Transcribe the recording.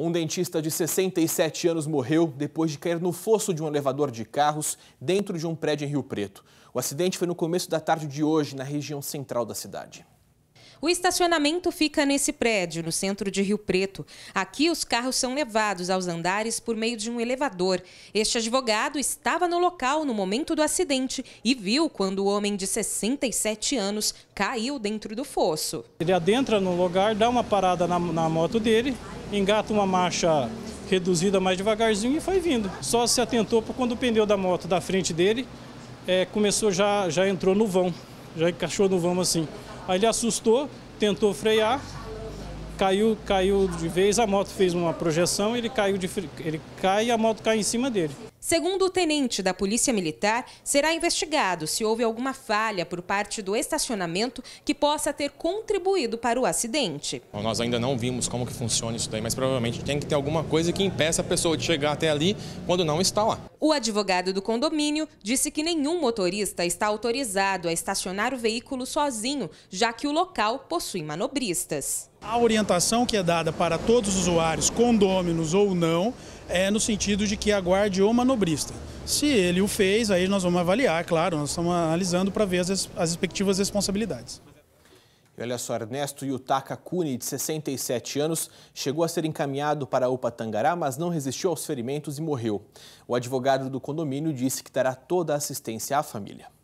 Um dentista de 67 anos morreu depois de cair no fosso de um elevador de carros dentro de um prédio em Rio Preto. O acidente foi no começo da tarde de hoje, na região central da cidade. O estacionamento fica nesse prédio, no centro de Rio Preto. Aqui, os carros são levados aos andares por meio de um elevador. Este advogado estava no local no momento do acidente e viu quando o homem de 67 anos caiu dentro do fosso. Ele adentra no lugar, dá uma parada na, na moto dele, engata uma marcha reduzida mais devagarzinho e foi vindo. Só se atentou para quando o pneu da moto da frente dele é, começou, já, já entrou no vão, já encaixou no vão assim. Aí ele assustou, tentou frear, caiu, caiu de vez, a moto fez uma projeção, ele caiu de, ele cai e a moto cai em cima dele. Segundo o tenente da Polícia Militar, será investigado se houve alguma falha por parte do estacionamento que possa ter contribuído para o acidente. Nós ainda não vimos como que funciona isso daí, mas provavelmente tem que ter alguma coisa que impeça a pessoa de chegar até ali quando não está lá. O advogado do condomínio disse que nenhum motorista está autorizado a estacionar o veículo sozinho, já que o local possui manobristas. A orientação que é dada para todos os usuários, condôminos ou não, é, no sentido de que aguarde o manobrista. Se ele o fez, aí nós vamos avaliar, claro, nós estamos analisando para ver as, as respectivas responsabilidades. E olha só, Ernesto Yutaka Kuni, de 67 anos, chegou a ser encaminhado para a UPA Tangará, mas não resistiu aos ferimentos e morreu. O advogado do condomínio disse que dará toda a assistência à família.